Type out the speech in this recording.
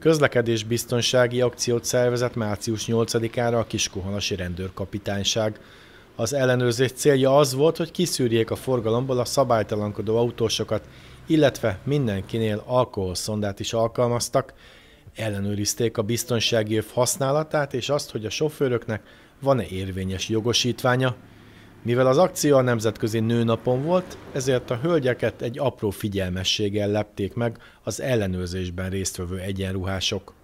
Közlekedésbiztonsági akciót szervezett március 8-ára a Kiskuhanasi Rendőrkapitányság. Az ellenőrzés célja az volt, hogy kiszűrjék a forgalomból a szabálytalankodó autósokat, illetve mindenkinél alkoholszondát is alkalmaztak, ellenőrizték a biztonsági öv használatát és azt, hogy a sofőröknek van-e érvényes jogosítványa, mivel az akció a Nemzetközi Nőnapon volt, ezért a hölgyeket egy apró figyelmességgel lepték meg az ellenőrzésben résztvevő egyenruhások.